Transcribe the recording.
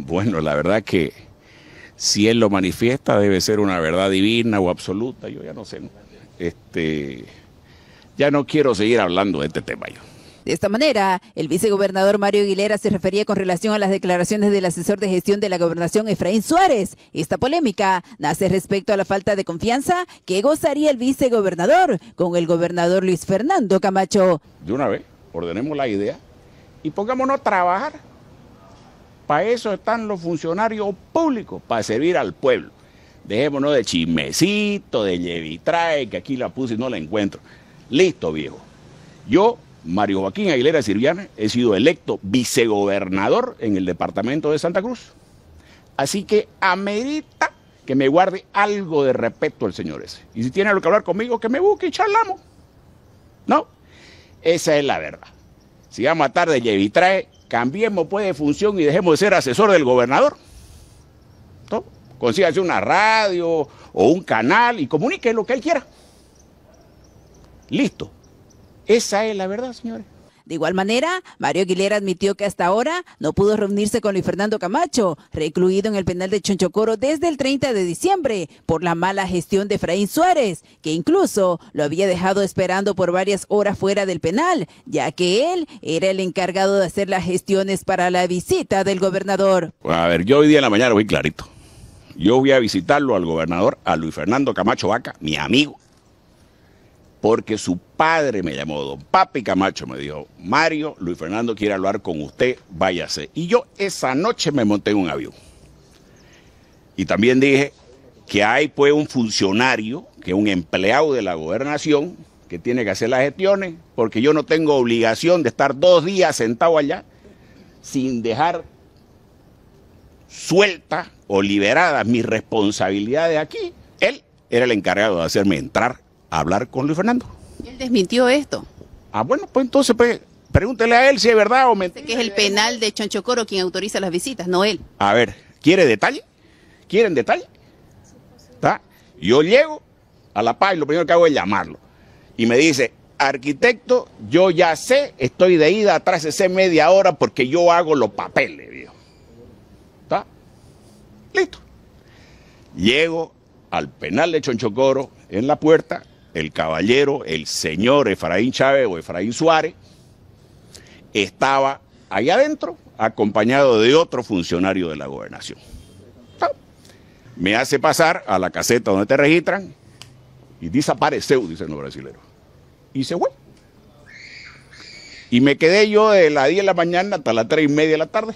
Bueno, la verdad que si Él lo manifiesta debe ser una verdad divina o absoluta, yo ya no sé. Este, ya no quiero seguir hablando de este tema yo. De esta manera, el vicegobernador Mario Aguilera se refería con relación a las declaraciones del asesor de gestión de la gobernación Efraín Suárez. Esta polémica nace respecto a la falta de confianza que gozaría el vicegobernador con el gobernador Luis Fernando Camacho. De una vez, ordenemos la idea y pongámonos a trabajar. Para eso están los funcionarios públicos, para servir al pueblo. Dejémonos de chismecito, de llevitrae, que aquí la puse y no la encuentro. Listo, viejo. Yo, Mario Joaquín Aguilera Sirviana, he sido electo vicegobernador en el departamento de Santa Cruz. Así que amerita que me guarde algo de respeto el señor ese. Y si tiene algo que hablar conmigo, que me busque y charlamos. No, esa es la verdad. Si vamos a estar de llevitrae, cambiemos pues de función y dejemos de ser asesor del gobernador. Consíganse una radio o un canal y comunique lo que él quiera. Listo. Esa es la verdad, señores. De igual manera, Mario Aguilera admitió que hasta ahora no pudo reunirse con Luis Fernando Camacho, recluido en el penal de Chonchocoro desde el 30 de diciembre por la mala gestión de Efraín Suárez, que incluso lo había dejado esperando por varias horas fuera del penal, ya que él era el encargado de hacer las gestiones para la visita del gobernador. A ver, yo hoy día en la mañana voy clarito. Yo voy a visitarlo al gobernador, a Luis Fernando Camacho Vaca, mi amigo, porque su padre me llamó, don Papi Camacho, me dijo, Mario, Luis Fernando quiere hablar con usted, váyase. Y yo esa noche me monté en un avión. Y también dije que hay pues un funcionario, que un empleado de la gobernación, que tiene que hacer las gestiones, porque yo no tengo obligación de estar dos días sentado allá sin dejar suelta o liberadas mis responsabilidades aquí. Él era el encargado de hacerme entrar hablar con Luis Fernando. Él desmintió esto. Ah, bueno, pues entonces pues, pregúntele a él si es verdad o mentira. Que es el penal de Chonchocoro quien autoriza las visitas, no él. A ver, ¿quiere detalle? ¿Quieren detalle? ¿Está? Yo llego a La Paz y lo primero que hago es llamarlo. Y me dice, arquitecto, yo ya sé, estoy de ida, atrás de ese media hora porque yo hago los papeles, ¿Está? Listo. Llego al penal de Chonchocoro en la puerta el caballero, el señor Efraín Chávez o Efraín Suárez, estaba ahí adentro acompañado de otro funcionario de la gobernación. Me hace pasar a la caseta donde te registran y desapareceu, dicen los brasileños. Y se fue. Y me quedé yo de las 10 de la mañana hasta las 3 y media de la tarde.